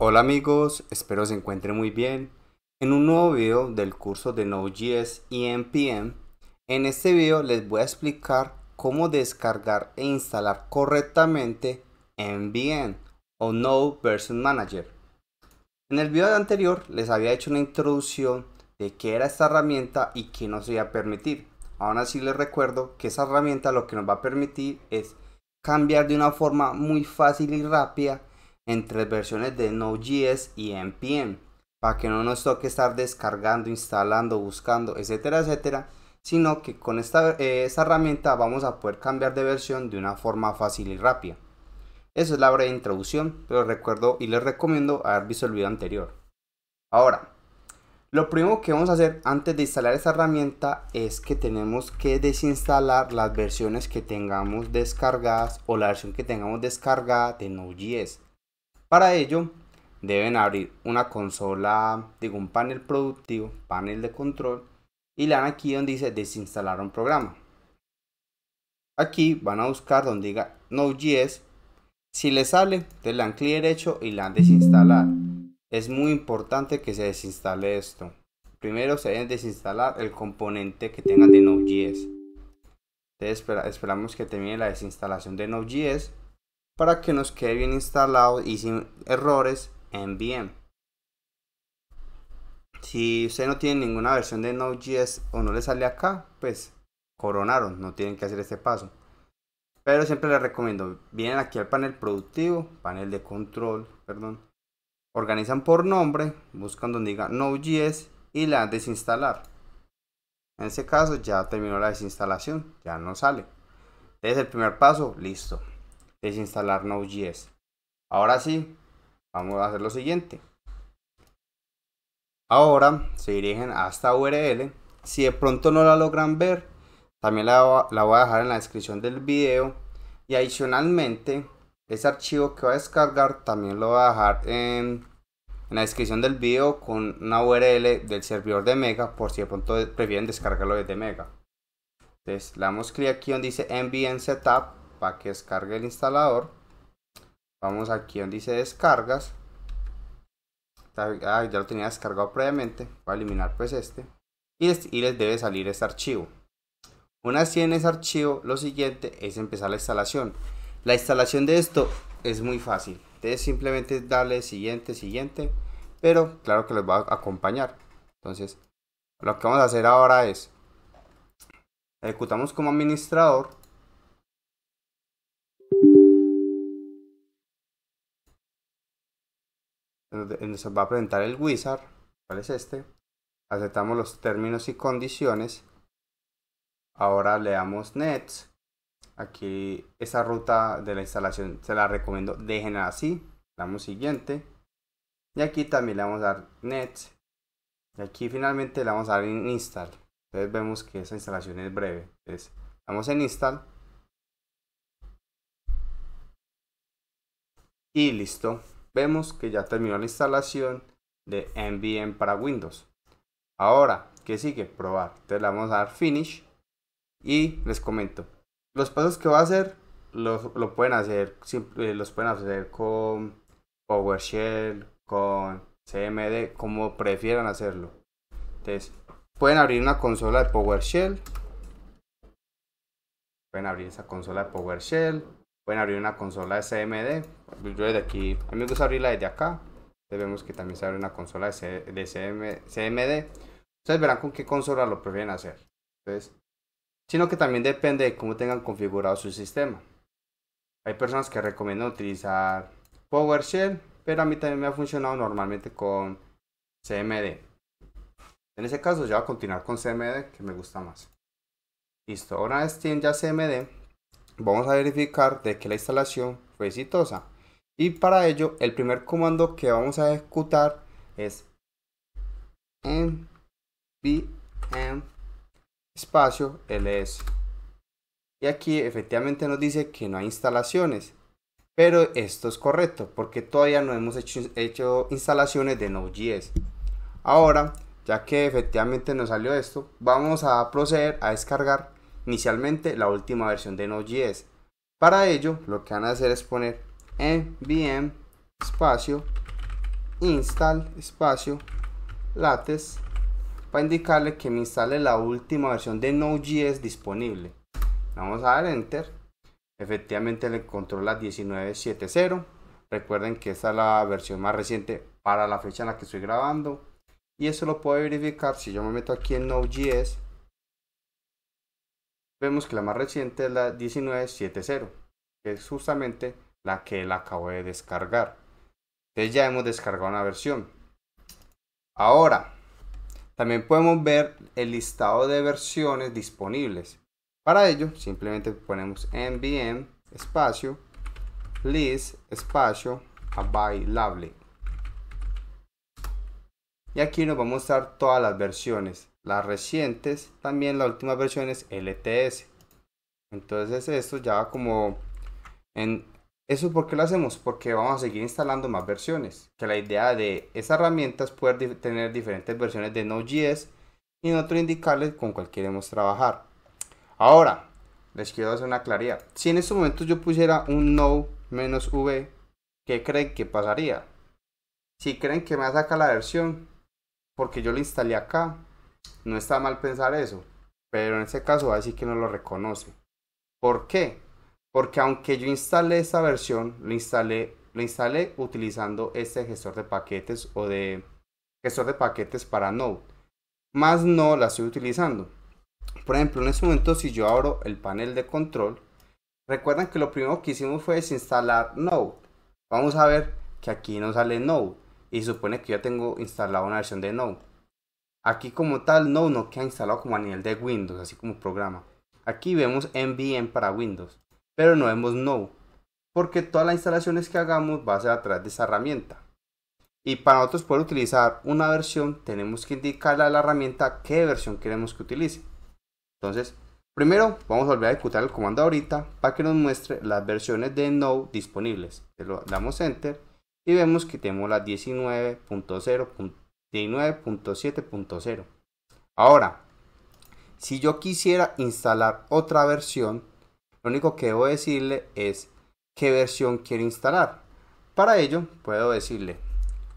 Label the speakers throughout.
Speaker 1: Hola amigos, espero se encuentren muy bien. En un nuevo video del curso de Node.js y NPM, en este video les voy a explicar cómo descargar e instalar correctamente NVM o Node Version Manager. En el video anterior les había hecho una introducción de qué era esta herramienta y qué nos iba a permitir. Aún así les recuerdo que esa herramienta lo que nos va a permitir es cambiar de una forma muy fácil y rápida entre versiones de Node.js y NPM, para que no nos toque estar descargando, instalando, buscando, etcétera, etcétera, sino que con eh, esta, herramienta vamos a poder cambiar de versión de una forma fácil y rápida. Esa es la breve introducción, pero recuerdo y les recomiendo haber visto el video anterior. Ahora, lo primero que vamos a hacer antes de instalar esta herramienta es que tenemos que desinstalar las versiones que tengamos descargadas o la versión que tengamos descargada de Node.js. Para ello, deben abrir una consola, digo, un panel productivo, panel de control, y le dan aquí donde dice desinstalar un programa. Aquí van a buscar donde diga Node.js. Si les sale, le dan clic derecho y le dan desinstalar. Es muy importante que se desinstale esto. Primero se deben desinstalar el componente que tengan de Node.js. esperamos que termine la desinstalación de Node.js para que nos quede bien instalado y sin errores en VM. Si usted no tiene ninguna versión de Node.js o no le sale acá, pues coronaron, no tienen que hacer este paso. Pero siempre les recomiendo, vienen aquí al panel productivo, panel de control, perdón. Organizan por nombre, buscan donde diga Node.js y la desinstalar. En este caso ya terminó la desinstalación, ya no sale. Es el primer paso, listo desinstalar Node.js. Ahora sí, vamos a hacer lo siguiente. Ahora se dirigen a esta URL. Si de pronto no la logran ver, también la, la voy a dejar en la descripción del video. Y adicionalmente, ese archivo que va a descargar también lo voy a dejar en, la descripción del video con una URL del servidor de Mega por si de pronto prefieren descargarlo desde Mega. Entonces le damos clic aquí donde dice MVN Setup para que descargue el instalador. Vamos aquí donde dice descargas. Ah, ya lo tenía descargado previamente. Voy a eliminar pues este. Y les, debe salir este archivo. Una vez tienen ese archivo, lo siguiente es empezar la instalación. La instalación de esto es muy fácil. entonces simplemente darle siguiente, siguiente. Pero claro que les va a acompañar. Entonces, lo que vamos a hacer ahora es ejecutamos como administrador nos va a presentar el wizard, ¿cuál es este? Aceptamos los términos y condiciones. Ahora le damos Nets. Aquí esa ruta de la instalación se la recomiendo, dejen así. damos siguiente. Y aquí también le vamos a dar Nets. Y aquí finalmente le vamos a dar en Install. Entonces vemos que esa instalación es breve. Entonces, damos en Install. Y listo vemos que ya terminó la instalación de NVM para Windows. Ahora, ¿qué sigue? Probar. Entonces le vamos a dar Finish y les comento. Los pasos que va a hacer lo pueden hacer, eh, los pueden hacer con PowerShell, con CMD, como prefieran hacerlo. Entonces, pueden abrir una consola de PowerShell. Pueden abrir esa consola de PowerShell pueden abrir una consola CMD Yo desde aquí, a mí me gusta abrirla desde acá. vemos que también se abre una consola de, CMD. Ustedes verán con qué consola lo prefieren hacer. Entonces, sino que también depende de cómo tengan configurado su sistema. Hay personas que recomiendan utilizar PowerShell, pero a mí también me ha funcionado normalmente con CMD. En ese caso, yo voy a continuar con CMD, que me gusta más. Listo, ahora vez ya CMD, vamos a verificar de que la instalación fue exitosa. Y para ello, el primer comando que vamos a ejecutar es npm espacio ls. Y aquí efectivamente nos dice que no hay instalaciones. Pero esto es correcto porque todavía no hemos hecho, hecho instalaciones de Node.js. Ahora, ya que efectivamente nos salió esto, vamos a proceder a descargar inicialmente la última versión de Node.js. Para ello, lo que van a hacer es poner nvm espacio install espacio lates para indicarle que me instale la última versión de Node.js disponible. Vamos a dar enter. Efectivamente le controla 1970. Recuerden que esta es la versión más reciente para la fecha en la que estoy grabando. Y eso lo puedo verificar si yo me meto aquí en Node.js vemos que la más reciente es la 1970, que es justamente la que él acabo de descargar. Entonces ya hemos descargado una versión. Ahora, también podemos ver el listado de versiones disponibles. Para ello, simplemente ponemos npm espacio list espacio available. Y aquí nos va a mostrar todas las versiones las recientes, también la última versión es LTS. Entonces esto ya va como en... ¿Eso porque lo hacemos? Porque vamos a seguir instalando más versiones. Que la idea de esa herramienta es poder tener diferentes versiones de Node.js y otro indicarles con cuál queremos trabajar. Ahora, les quiero hacer una claridad. Si en estos momentos yo pusiera un Node-V, ¿qué creen que pasaría? Si creen que me saca la versión, porque yo lo instalé acá, no está mal pensar eso, pero en este caso va a decir que no lo reconoce. ¿Por qué? Porque aunque yo instalé esta versión, lo instalé, lo utilizando este gestor de paquetes o de gestor de paquetes para Node. Más no la estoy utilizando. Por ejemplo, en este momento si yo abro el panel de control, recuerdan que lo primero que hicimos fue desinstalar Node. Vamos a ver que aquí no sale Node y supone que ya tengo instalada una versión de Node. Aquí como tal, no, no queda instalado como a nivel de Windows, así como programa. Aquí vemos NVM para Windows, pero no vemos No, porque todas las instalaciones que hagamos va a ser a través de esa herramienta. Y para nosotros poder utilizar una versión, tenemos que indicarle a la herramienta qué versión queremos que utilice. Entonces, primero vamos a volver a ejecutar el comando ahorita para que nos muestre las versiones de No disponibles. Le damos Enter y vemos que tenemos la 19.0. 19.7.0. Ahora, si yo quisiera instalar otra versión, lo único que debo decirle es qué versión quiero instalar. Para ello, puedo decirle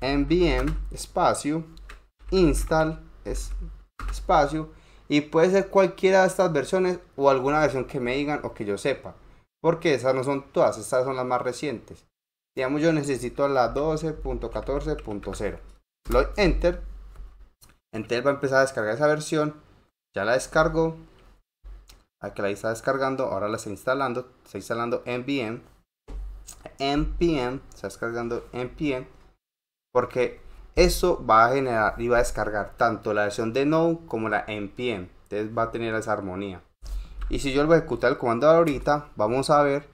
Speaker 1: nvm espacio install es, espacio y puede ser cualquiera de estas versiones o alguna versión que me digan o que yo sepa, porque esas no son todas, estas son las más recientes. Digamos, yo necesito la 12.14.0 enter. Enter va a empezar a descargar esa versión. Ya la descargo. Aquí la está descargando. Ahora la está instalando. Está instalando NPM. NPM. Está descargando NPM. Porque eso va a generar y va a descargar tanto la versión de Node como la NPM. Entonces va a tener esa armonía. Y si yo lo ejecutar el comando ahorita, vamos a ver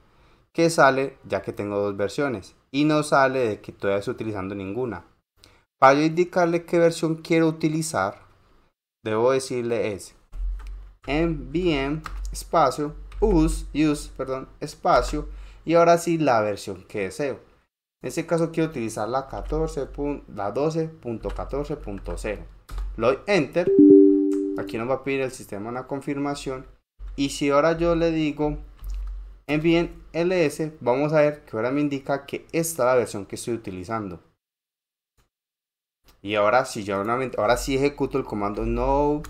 Speaker 1: que sale ya que tengo dos versiones. Y no sale de que todavía estoy utilizando ninguna. Para yo indicarle qué versión quiero utilizar, debo decirle es bien, espacio use, use, perdón, espacio y ahora sí la versión que deseo. En este caso quiero utilizar la 14. 12.14.0. lo doy enter. Aquí nos va a pedir el sistema una confirmación y si ahora yo le digo bien, ls, vamos a ver que ahora me indica que esta es la versión que estoy utilizando. Y ahora si yo nuevamente, ahora sí ejecuto el comando node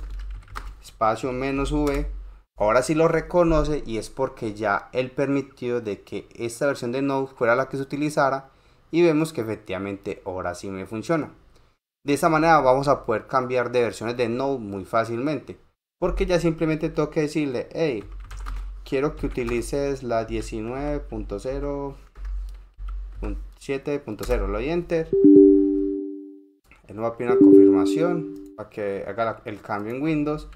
Speaker 1: espacio menos v, ahora sí lo reconoce y es porque ya él permitió de que esta versión de Node fuera la que se utilizara y vemos que efectivamente ahora sí me funciona. De esta manera vamos a poder cambiar de versiones de Node muy fácilmente, porque ya simplemente tengo que decirle, hey, quiero que utilices la 19.0.7.0, lo doy enter él una confirmación para que haga el cambio en Windows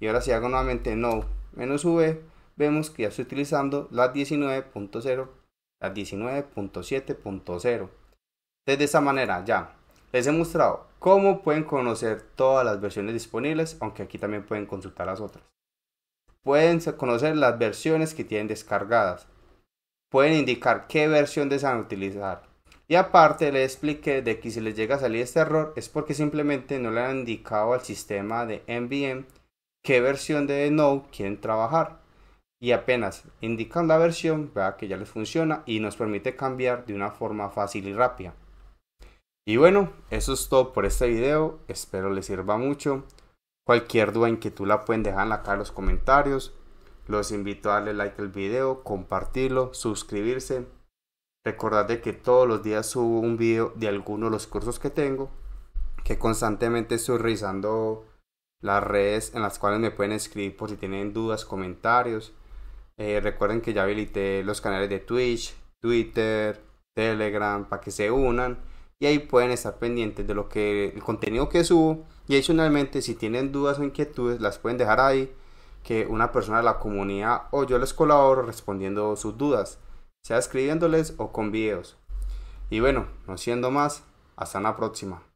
Speaker 1: y ahora si hago nuevamente no menos v vemos que ya estoy utilizando la 19.0 la 19.7.0 de esta manera ya les he mostrado cómo pueden conocer todas las versiones disponibles, aunque aquí también pueden consultar las otras. Pueden conocer las versiones que tienen descargadas. Pueden indicar qué versión desean utilizar. Y aparte le expliqué de que si les llega a salir este error es porque simplemente no le han indicado al sistema de nvm qué versión de Node quieren trabajar. Y apenas indican la versión, vea que ya les funciona y nos permite cambiar de una forma fácil y rápida. Y bueno, eso es todo por este video, espero les sirva mucho. Cualquier duda, en que tú la pueden dejar en los comentarios. Los invito a darle like al video, compartirlo, suscribirse Recordad de que todos los días subo un video de alguno de los cursos que tengo, que constantemente estoy revisando las redes en las cuales me pueden escribir por si tienen dudas, comentarios. Eh, recuerden que ya habilité los canales de Twitch, Twitter, Telegram para que se unan y ahí pueden estar pendientes de lo que el contenido que subo y adicionalmente si tienen dudas o inquietudes las pueden dejar ahí que una persona de la comunidad o yo les colaboro respondiendo sus dudas sea escribiéndoles o con videos. Y bueno, no siendo más, hasta la próxima.